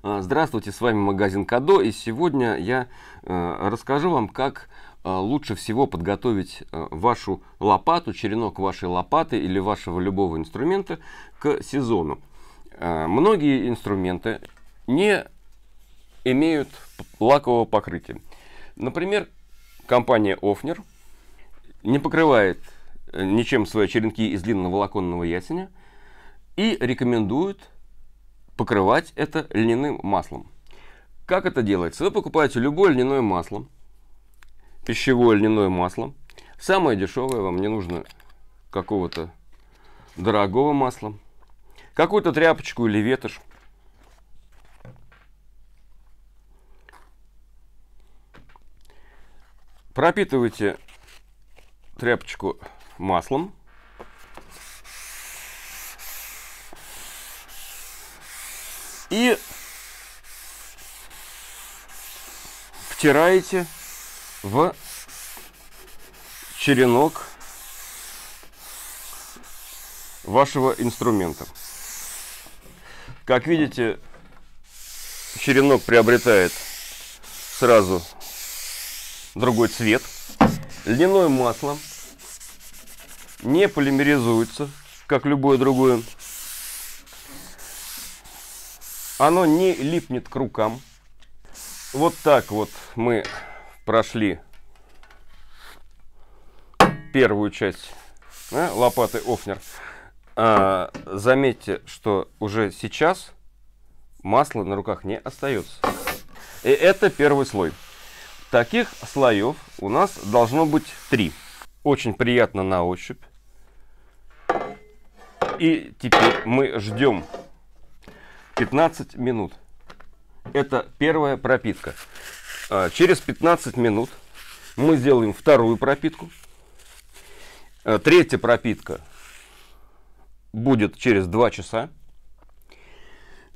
А, здравствуйте, с вами магазин Кадо, и сегодня я э, расскажу вам, как э, лучше всего подготовить э, вашу лопату, черенок вашей лопаты или вашего любого инструмента к сезону. Многие инструменты не имеют лакового покрытия. Например, компания Офнер не покрывает ничем свои черенки из длинноволоконного ясеня и рекомендует покрывать это льняным маслом. Как это делается? Вы покупаете любое льняное масло, пищевое льняное масло. Самое дешевое, вам не нужно какого-то дорогого масла. Какую-то тряпочку или ветошь. Пропитывайте тряпочку маслом. И втираете в черенок вашего инструмента. Как видите, черенок приобретает сразу другой цвет. Льняное масло не полимеризуется, как любое другое оно не липнет к рукам. Вот так вот мы прошли первую часть да, э, лопаты Офнер. А, заметьте, что уже сейчас масло на руках не остается. И это первый слой. Таких слоев у нас должно быть три. Очень приятно на ощупь. И теперь мы ждем 15 минут. Это первая пропитка. А, через 15 минут мы сделаем вторую пропитку. А, третья пропитка будет через 2 часа.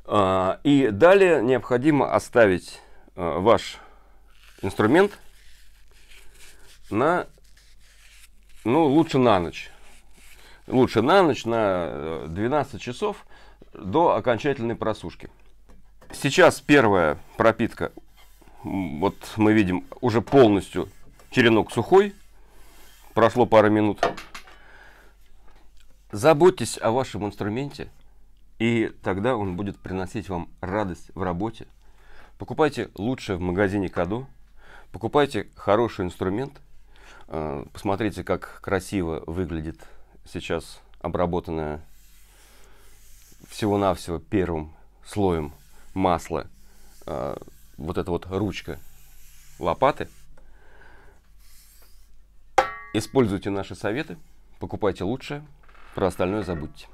А, и далее необходимо оставить ваш инструмент на, ну, лучше на ночь. Лучше на ночь, на 12 э, часов, до окончательной просушки. Сейчас первая пропитка. Вот мы видим уже полностью черенок сухой. Прошло пару минут. Заботьтесь о вашем инструменте, и тогда он будет приносить вам радость в работе. Покупайте лучшее в магазине Кадо, покупайте хороший инструмент. Э, посмотрите, как красиво выглядит сейчас обработанная всего-навсего первым слоем масла э, вот эта вот ручка лопаты. Используйте наши советы, покупайте лучшее, про остальное забудьте.